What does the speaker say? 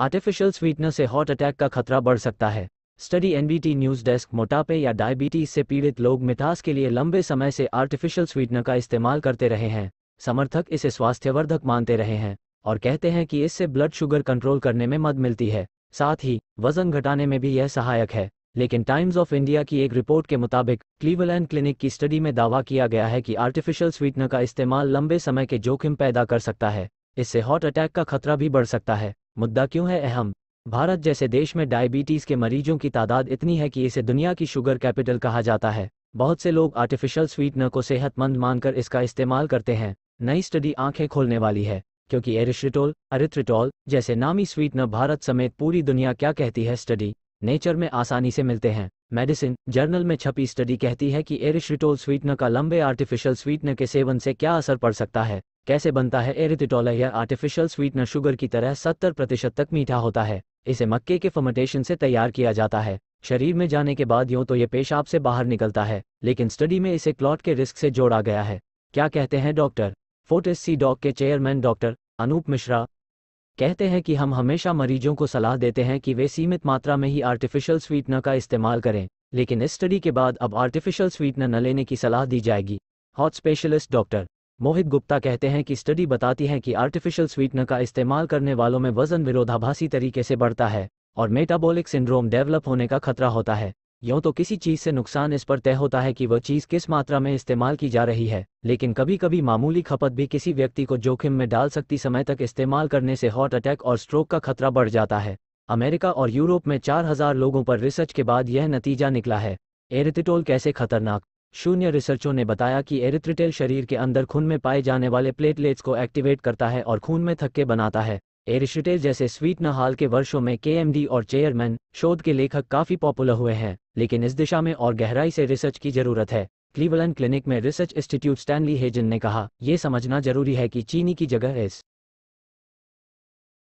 artificial sweetener से heart attack का खतरा बढ़ सकता है स्टडी एनबीटी न्यूज डेस्क मोटापे या डायबिटीज से पीड़ित लोग मिठास के लिए लंबे समय से आर्टिफिशियल स्वीटनर का इस्तेमाल करते रहे हैं समर्थक इसे स्वास्थ्यवर्धक मानते रहे हैं और कहते हैं कि इससे ब्लड शुगर कंट्रोल करने में मदद मिलती है साथ ही वजन घटाने में भी यह सहायक है लेकिन टाइम्स ऑफ इंडिया की एक रिपोर्ट के मुताबिक क्लीवलैंड क्लिनिक की स्टडी में दावा किया गया है कि आर्टिफिशियल स्वीटनर का इस्तेमाल लंबे समय के जोखिम पैदा कर सकता है इससे हार्ट अटैक का खतरा भी बढ़ सकता है मुद्दा क्यों है अहम भारत जैसे देश में डायबिटीज के मरीजों की तादाद इतनी है कि इसे दुनिया की शुगर कैपिटल कहा जाता है बहुत से लोग आर्टिफिशियल स्वीटनर को सेहतमंद मानकर इसका इस्तेमाल करते हैं नई स्टडी आंखें खोलने वाली है क्योंकि एरिश्रिटोल अरिथ्रिटोल जैसे नामी स्वीटनर भारत समेत पूरी दुनिया क्या कहती है स्टडी नेचर में आसानी से मिलते हैं मेडिसिन जर्नल में छपी स्टडी कहती है कि एरिश्रिटोल स्वीटनर का लंबे आर्टिफिशियल स्वीटनर के सेवन से क्या असर पड़ सकता है कैसे बनता है एरिथिटॉल यह आर्टिफिशियल स्वीटनर शुगर की तरह 70 प्रतिशत तक मीठा होता है इसे मक्के के फर्मेंटेशन से तैयार किया जाता है शरीर में जाने के बाद यूँ तो ये पेशाब से बाहर निकलता है लेकिन स्टडी में इसे क्लॉट के रिस्क से जोड़ा गया है क्या कहते हैं डॉक्टर फोर्टिस सी डॉग के चेयरमैन डॉक्टर अनूप मिश्रा कहते हैं कि हम हमेशा मरीजों को सलाह देते हैं कि वे सीमित मात्रा में ही आर्टिफिशियल स्वीटनर का इस्तेमाल करें लेकिन इस स्टडी के बाद अब आर्टिफिशियल स्वीटनर न लेने की सलाह दी जाएगी heart specialist doctor Mohit Gupta कहते हैं कि स्टडी बताती है कि आर्टिफिशियल स्वीटनर का इस्तेमाल करने वालों में वजन विरोधाभासी तरीके से बढ़ता है और मेटाबॉलिक सिंड्रोम डेवलप होने का खतरा होता है यों तो किसी चीज़ से नुकसान इस पर तय होता है कि वह चीज़ किस मात्रा में इस्तेमाल की जा रही है लेकिन कभी कभी मामूली खपत भी किसी व्यक्ति को जोखिम में डाल सकती समय तक इस्तेमाल करने से हार्ट अटैक और स्ट्रोक का खतरा बढ़ जाता है अमेरिका और यूरोप में 4000 लोगों पर रिसर्च के बाद यह नतीजा निकला है एरिथिटोल कैसे खतरनाक शून्य रिसर्चों ने बताया कि एरिथ्रिटेल शरीर के अंदर खून में पाए जाने वाले प्लेटलेट्स को एक्टिवेट करता है और खून में थक्के बनाता है एरिश्रिटेल जैसे स्वीट हाल के वर्षों में केएमडी और चेयरमैन शोध के लेखक काफी पॉपुलर हुए हैं लेकिन इस दिशा में और गहराई से रिसर्च की जरूरत है क्लीवलैंड क्लिनिक में रिसर्च इंस्टीट्यूट स्टैनली हेजन ने कहा यह समझना जरूरी है कि चीनी की जगह इस